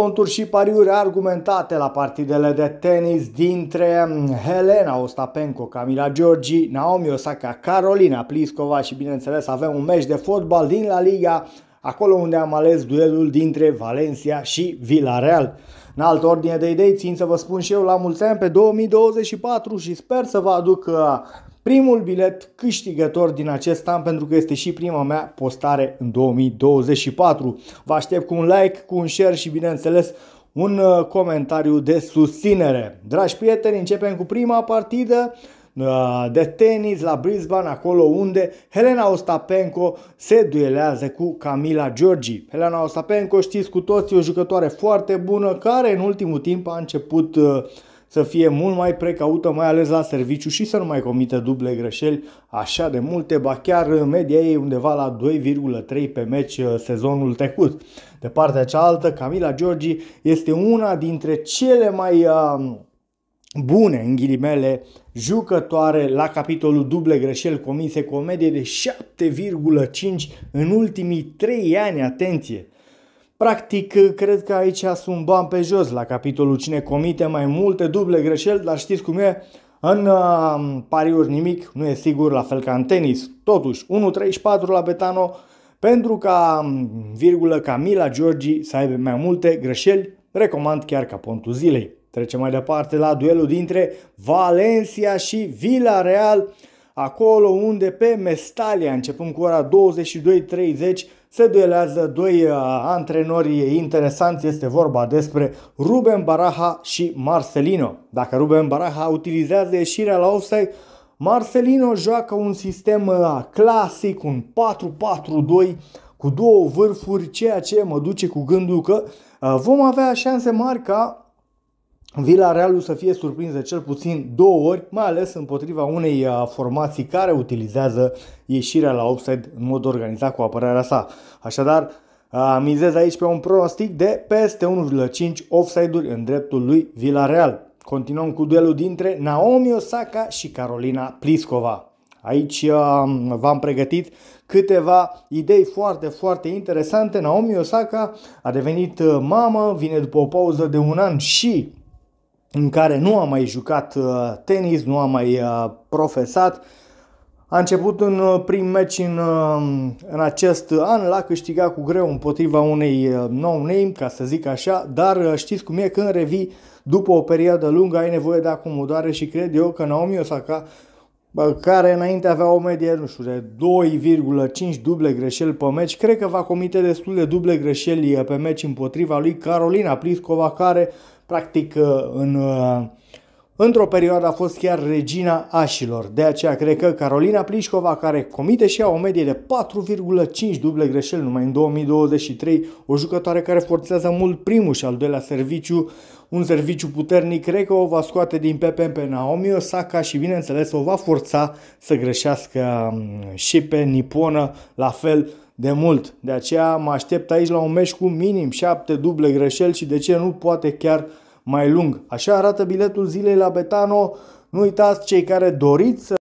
Ponturi și pariuri argumentate la partidele de tenis dintre mm, Helena Ostapenko, Camila Giorgi, Naomi Osaka, Carolina Pliskova și bineînțeles avem un meci de fotbal din La Liga, acolo unde am ales duelul dintre Valencia și Villarreal. În altă ordine de idei, țin să vă spun și eu la mulți ani pe 2024 și sper să vă aduc uh, primul bilet câștigător din acest an pentru că este și prima mea postare în 2024. Vă aștept cu un like, cu un share și bineînțeles un uh, comentariu de susținere. Dragi prieteni, începem cu prima partidă uh, de tenis la Brisbane, acolo unde Helena Ostapenko se duelează cu Camila Giorgi. Helena Ostapenko, știți cu toții, o jucătoare foarte bună care în ultimul timp a început uh, să fie mult mai precaută, mai ales la serviciu și să nu mai comită duble greșeli așa de multe, ba chiar media ei undeva la 2,3 pe meci uh, sezonul trecut. De partea cealaltă, Camila Giorgi este una dintre cele mai um, bune, în ghilimele, jucătoare la capitolul duble greșeli comise cu o medie de 7,5 în ultimii 3 ani, atenție! Practic, uh, cred că aici sunt bani pe jos la capitolul cine comite mai multe duble greșeli, dar știți cum e, în uh, pariuri nimic nu e sigur, la fel ca în tenis. Totuși, 1.34 la Betano pentru ca, mm, virgulă, Camila Giorgi să aibă mai multe greșeli, recomand chiar ca pontul zilei. Trecem mai departe la duelul dintre Valencia și Villarreal. Real acolo unde pe Mestalia, începând cu ora 22.30, se duelează doi uh, antrenori interesanți, este vorba despre Ruben Baraha și Marcelino. Dacă Ruben Baraha utilizează ieșirea la offside, Marcelino joacă un sistem uh, clasic, un 4-4-2 cu două vârfuri, ceea ce mă duce cu gândul că uh, vom avea șanse mari ca Vila Realu să fie surprins de cel puțin două ori, mai ales împotriva unei uh, formații care utilizează ieșirea la offside în mod organizat cu apărarea sa. Așadar, uh, mizez aici pe un pronostic de peste 1,5 offside-uri în dreptul lui Vila Real. Continuăm cu duelul dintre Naomi Osaka și Carolina Pliskova. Aici uh, v-am pregătit câteva idei foarte, foarte interesante. Naomi Osaka a devenit mamă, vine după o pauză de un an și în care nu a mai jucat uh, tenis, nu a mai uh, profesat. A început în uh, prim meci în, în acest an, l-a câștigat cu greu împotriva unei no-name, ca să zic așa, dar știți cum e, când revii după o perioadă lungă ai nevoie de acomodare și cred eu că Naomi Osaka care înainte avea o medie, nu știu, de 2,5 duble greșeli pe meci, cred că va comite destul de duble greșeli pe meci împotriva lui Carolina Pliskova, care practic în uh, Într-o perioadă a fost chiar regina așilor, de aceea cred că Carolina Plișcova, care comite și ea o medie de 4,5 duble greșeli numai în 2023, o jucătoare care forțează mult primul și al doilea serviciu, un serviciu puternic, cred că o va scoate din PPM pe Naomi Osaka și bineînțeles o va forța să greșească mm, și pe Niponă la fel de mult. De aceea mă aștept aici la un meci cu minim 7 duble greșeli și de ce nu poate chiar mai lung. Așa arată biletul zilei la Betano. Nu uitați cei care doriți să